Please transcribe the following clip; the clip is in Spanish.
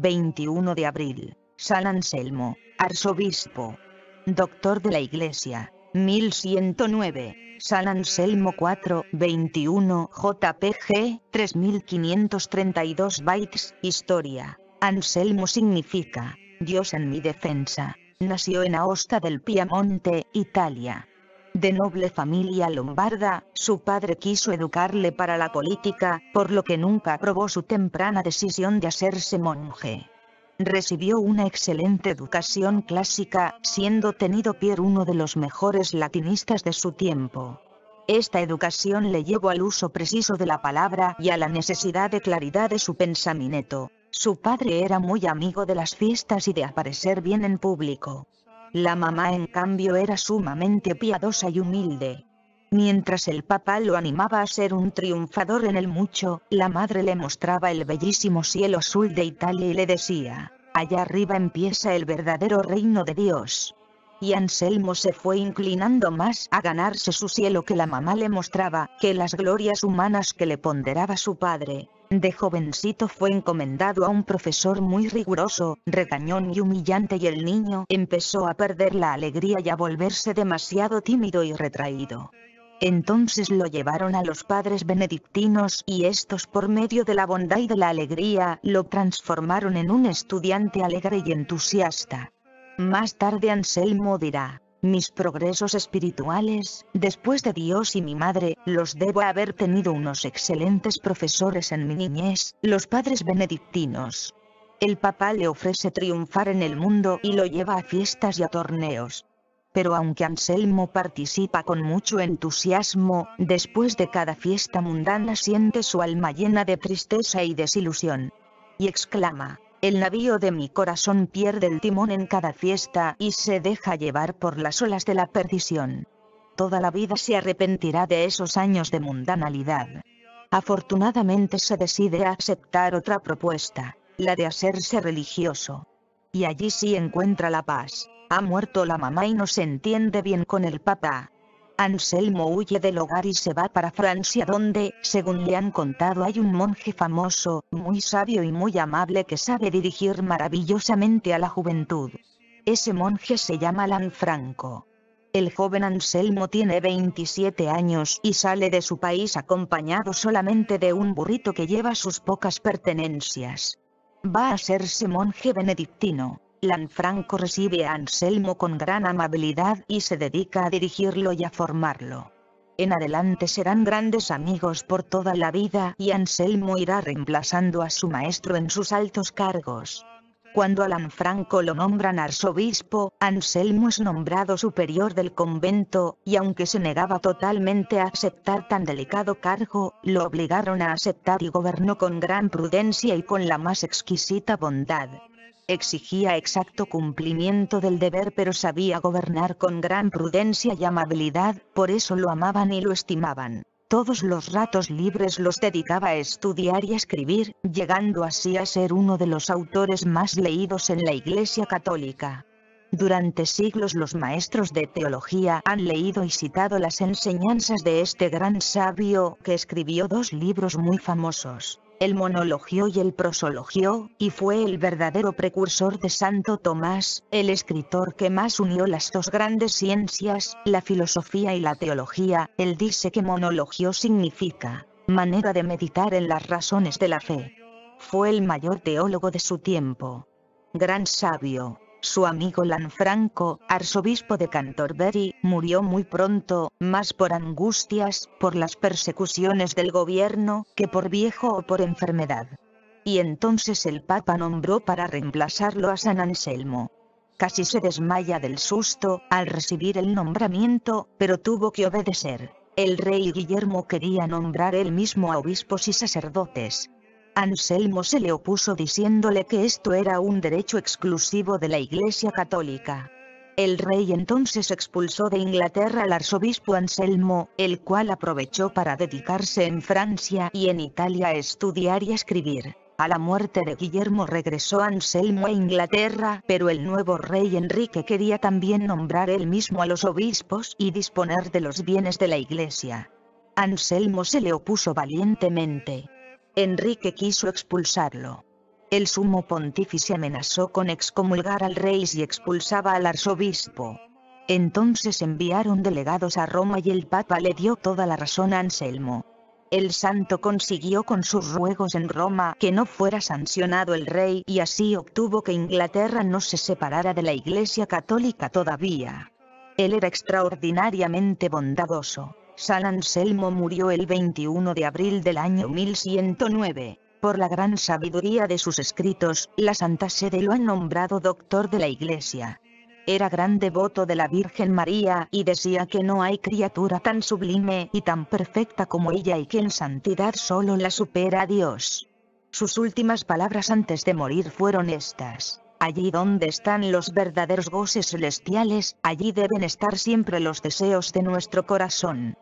21 de abril, San Anselmo, arzobispo, doctor de la Iglesia, 1109, San Anselmo 4, 21, JPG, 3532 bytes, historia, Anselmo significa, Dios en mi defensa, nació en Aosta del Piamonte, Italia. De noble familia lombarda, su padre quiso educarle para la política, por lo que nunca aprobó su temprana decisión de hacerse monje. Recibió una excelente educación clásica, siendo tenido Pierre uno de los mejores latinistas de su tiempo. Esta educación le llevó al uso preciso de la palabra y a la necesidad de claridad de su pensamiento. Su padre era muy amigo de las fiestas y de aparecer bien en público. La mamá en cambio era sumamente piadosa y humilde. Mientras el papá lo animaba a ser un triunfador en el mucho, la madre le mostraba el bellísimo cielo azul de Italia y le decía, allá arriba empieza el verdadero reino de Dios. Y Anselmo se fue inclinando más a ganarse su cielo que la mamá le mostraba, que las glorias humanas que le ponderaba su padre. De jovencito fue encomendado a un profesor muy riguroso, regañón y humillante y el niño empezó a perder la alegría y a volverse demasiado tímido y retraído. Entonces lo llevaron a los padres benedictinos y estos por medio de la bondad y de la alegría lo transformaron en un estudiante alegre y entusiasta. Más tarde Anselmo dirá, mis progresos espirituales, después de Dios y mi madre, los debo a haber tenido unos excelentes profesores en mi niñez, los padres benedictinos. El papá le ofrece triunfar en el mundo y lo lleva a fiestas y a torneos, pero aunque Anselmo participa con mucho entusiasmo, después de cada fiesta mundana siente su alma llena de tristeza y desilusión. Y exclama, el navío de mi corazón pierde el timón en cada fiesta y se deja llevar por las olas de la perdición. Toda la vida se arrepentirá de esos años de mundanalidad. Afortunadamente se decide a aceptar otra propuesta, la de hacerse religioso. Y allí sí encuentra la paz. Ha muerto la mamá y no se entiende bien con el papá. Anselmo huye del hogar y se va para Francia donde, según le han contado hay un monje famoso, muy sabio y muy amable que sabe dirigir maravillosamente a la juventud. Ese monje se llama Lanfranco. El joven Anselmo tiene 27 años y sale de su país acompañado solamente de un burrito que lleva sus pocas pertenencias. Va a serse monje benedictino. Lanfranco recibe a Anselmo con gran amabilidad y se dedica a dirigirlo y a formarlo. En adelante serán grandes amigos por toda la vida y Anselmo irá reemplazando a su maestro en sus altos cargos. Cuando a Lanfranco lo nombran arzobispo, Anselmo es nombrado superior del convento, y aunque se negaba totalmente a aceptar tan delicado cargo, lo obligaron a aceptar y gobernó con gran prudencia y con la más exquisita bondad exigía exacto cumplimiento del deber pero sabía gobernar con gran prudencia y amabilidad, por eso lo amaban y lo estimaban. Todos los ratos libres los dedicaba a estudiar y escribir, llegando así a ser uno de los autores más leídos en la Iglesia Católica. Durante siglos los maestros de teología han leído y citado las enseñanzas de este gran sabio que escribió dos libros muy famosos el monologio y el prosologio, y fue el verdadero precursor de Santo Tomás, el escritor que más unió las dos grandes ciencias, la filosofía y la teología. Él dice que monologio significa manera de meditar en las razones de la fe. Fue el mayor teólogo de su tiempo. Gran sabio, su amigo Lanfranco, arzobispo de Canterbury, murió muy pronto, más por angustias, por las persecuciones del gobierno, que por viejo o por enfermedad. Y entonces el Papa nombró para reemplazarlo a San Anselmo. Casi se desmaya del susto al recibir el nombramiento, pero tuvo que obedecer. El rey Guillermo quería nombrar él mismo a obispos y sacerdotes, Anselmo se le opuso diciéndole que esto era un derecho exclusivo de la Iglesia Católica. El rey entonces expulsó de Inglaterra al arzobispo Anselmo, el cual aprovechó para dedicarse en Francia y en Italia a estudiar y escribir. A la muerte de Guillermo regresó Anselmo a Inglaterra, pero el nuevo rey Enrique quería también nombrar él mismo a los obispos y disponer de los bienes de la iglesia. Anselmo se le opuso valientemente, Enrique quiso expulsarlo. El sumo pontífice amenazó con excomulgar al rey y expulsaba al arzobispo. Entonces enviaron delegados a Roma y el Papa le dio toda la razón a Anselmo. El santo consiguió con sus ruegos en Roma que no fuera sancionado el rey y así obtuvo que Inglaterra no se separara de la Iglesia Católica todavía. Él era extraordinariamente bondadoso. San Anselmo murió el 21 de abril del año 1109. Por la gran sabiduría de sus escritos, la Santa Sede lo ha nombrado doctor de la Iglesia. Era gran devoto de la Virgen María y decía que no hay criatura tan sublime y tan perfecta como ella y que en santidad solo la supera Dios. Sus últimas palabras antes de morir fueron estas. Allí donde están los verdaderos goces celestiales, allí deben estar siempre los deseos de nuestro corazón.